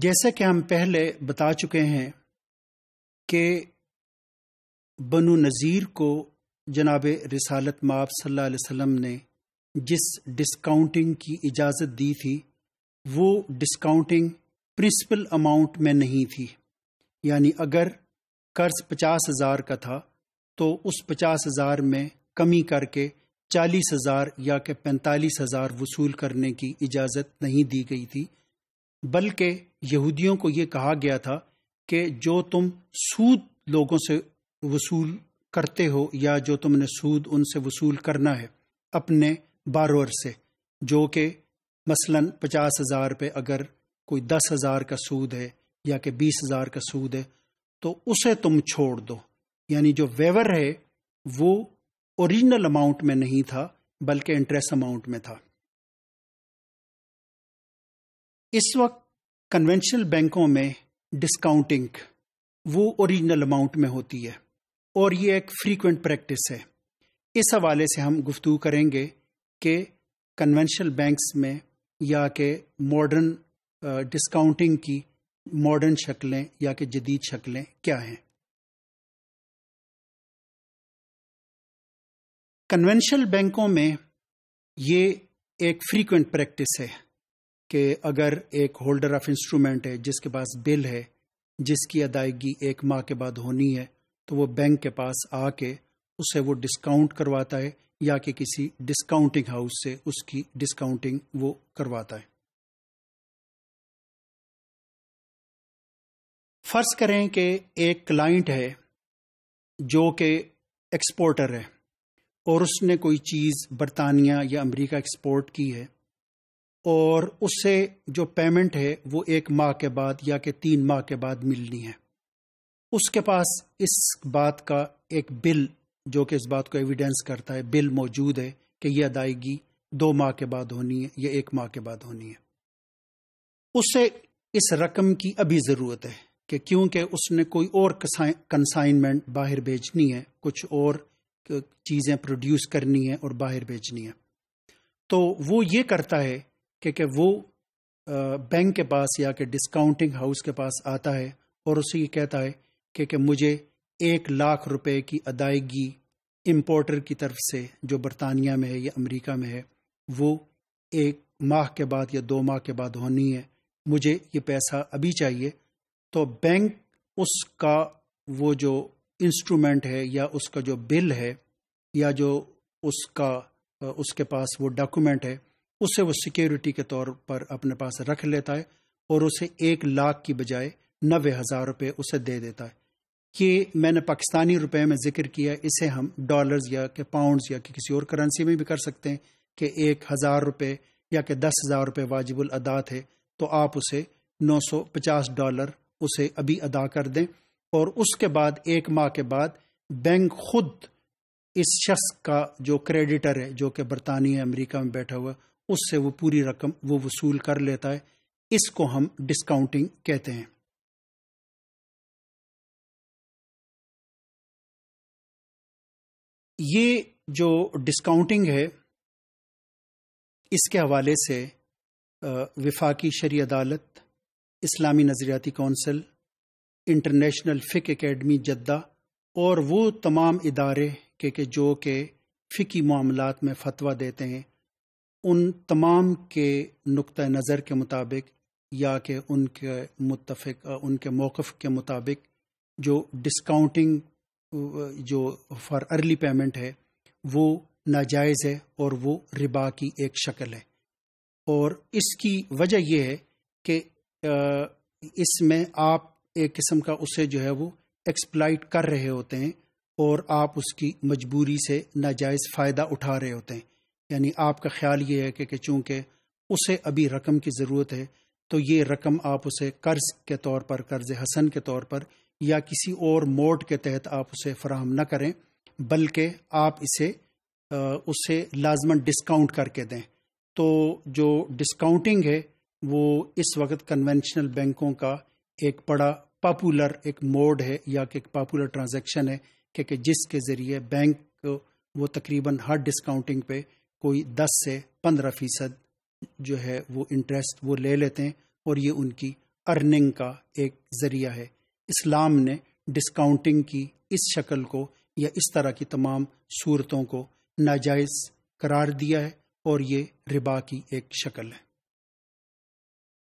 जैसा कि हम पहले बता चुके हैं कि बनु नज़ीर को जनाब रिसालत माप सल्लल्लाहु अलैहि वसल्लम ने जिस डिस्काउंटिंग की इजाज़त दी थी वो डिस्काउंटिंग प्रिंसिपल अमाउंट में नहीं थी यानी अगर कर्ज पचास हज़ार का था तो उस पचास हज़ार में कमी करके चालीस हज़ार या के पैंतालीस हज़ार वसूल करने की इजाज़त नहीं दी गई थी बल्कि यहूदियों को यह कहा गया था कि जो तुम सूद लोगों से वसूल करते हो या जो तुमने सूद उनसे वसूल करना है अपने बारोअर से जो कि मसलन पचास हज़ार पे अगर कोई दस हज़ार का सूद है या कि बीस हज़ार का सूद है तो उसे तुम छोड़ दो यानी जो वेवर है वो ओरिजिनल अमाउंट में नहीं था बल्कि इंटरेस्ट अमाउंट में था इस वक्त कन्वेंशनल बैंकों में डिस्काउंटिंग वो ओरिजिनल अमाउंट में होती है और ये एक फ्रीक्वेंट प्रैक्टिस है इस हवाले से हम गुफ्तु करेंगे कि कन्वेंशनल बैंक्स में या के मॉडर्न डिस्काउंटिंग की मॉडर्न शक्लें या के जदीद शक्लें क्या हैं कन्वेंशनल बैंकों में ये एक फ्रीक्वेंट प्रैक्टिस है कि अगर एक होल्डर ऑफ इंस्ट्रूमेंट है जिसके पास बिल है जिसकी अदायगी एक माह के बाद होनी है तो वो बैंक के पास आके उसे वो डिस्काउंट करवाता है या कि किसी डिस्काउंटिंग हाउस से उसकी डिस्काउंटिंग वो करवाता है फर्ज करें कि एक क्लाइंट है जो कि एक्सपोर्टर है और उसने कोई चीज़ बरतानिया या अमेरिका एक्सपोर्ट की है और उससे जो पेमेंट है वो एक माह के बाद या कि तीन माह के बाद मिलनी है उसके पास इस बात का एक बिल जो कि इस बात को एविडेंस करता है बिल मौजूद है कि यह अदायगी दो माह के बाद होनी है या एक माह के बाद होनी है उससे इस रकम की अभी ज़रूरत है कि क्योंकि उसने कोई और कंसाइनमेंट बाहर भेजनी है कुछ और चीज़ें प्रोड्यूस करनी है और बाहर भेजनी है तो वो ये करता है कि वो बैंक के पास या कि डिस्काउंटिंग हाउस के पास आता है और उसे ये कहता है कि कि मुझे एक लाख रुपए की अदायगी इम्पोर्टर की तरफ से जो बरतानिया में है या अमेरिका में है वो एक माह के बाद या दो माह के बाद होनी है मुझे ये पैसा अभी चाहिए तो बैंक उसका वो जो इंस्ट्रूमेंट है या उसका जो बिल है या जो उसका उसके पास वो डॉक्यूमेंट है उसे वो सिक्योरिटी के तौर पर अपने पास रख लेता है और उसे एक लाख की बजाय नबे हज़ार रुपये उसे दे देता है कि मैंने पाकिस्तानी रुपए में जिक्र किया इसे हम डॉलर्स या के पाउंड्स या कि किसी और करेंसी में भी कर सकते हैं कि एक हज़ार रुपये या कि दस हज़ार रुपये वाजिबुल अदा थे तो आप उसे नौ सौ पचास डॉलर उसे अभी अदा कर दें और उसके बाद एक माह के बाद बैंक खुद इस शख्स का जो क्रेडिटर है जो कि बरतानिया अमेरिका में बैठा हुआ उससे वो पूरी रकम वो वसूल कर लेता है इसको हम डिस्काउंटिंग कहते हैं ये जो डिस्काउंटिंग है इसके हवाले से विफाकी शरी अदालत इस्लामी नज़रियाती कौंसिल इंटरनेशनल फ़िक एकेडमी जद्दा और वो तमाम इदारे के के जो के फ़िकी मामला में फतवा देते हैं उन तमाम के नुक़ नज़र के मुताबिक या कि उनके मुतफ़ उनके मौक़ के मुताबिक जो डिस्काउंटिंग जो फॉर अर्ली पेमेंट है वो नाजायज़ है और वो रिबा की एक शक्ल है और इसकी वजह यह है कि इसमें आप एक किस्म का उसे जो है वो एक्सप्लाइट कर रहे होते हैं और आप उसकी मजबूरी से नाजायज़ फ़ायदा उठा रहे होते हैं यानी आपका ख्याल ये है कि, कि उसे अभी रकम की ज़रूरत है तो ये रकम आप उसे कर्ज के तौर पर कर्ज हसन के तौर पर या किसी और मोड के तहत आप उसे फराहम न करें बल्कि आप इसे उसे लाजमन डिस्काउंट करके दें तो जो डिस्काउंटिंग है वो इस वक्त कन्वेंशनल बैंकों का एक बड़ा पॉपुलर एक मोड है या कि एक पॉपुलर ट्रांजैक्शन है क्योंकि जिसके ज़रिए बैंक को वो तकरीबन हर डिस्काउंटिंग पे कोई 10 से 15 फीसद जो है वो इंटरेस्ट वो ले लेते हैं और ये उनकी अर्निंग का एक ज़रिया है इस्लाम ने डिस्काउंटिंग की इस शक्ल को या इस तरह की तमाम सूरतों को नाजायज़ करार दिया है और ये रिबा की एक शक्ल है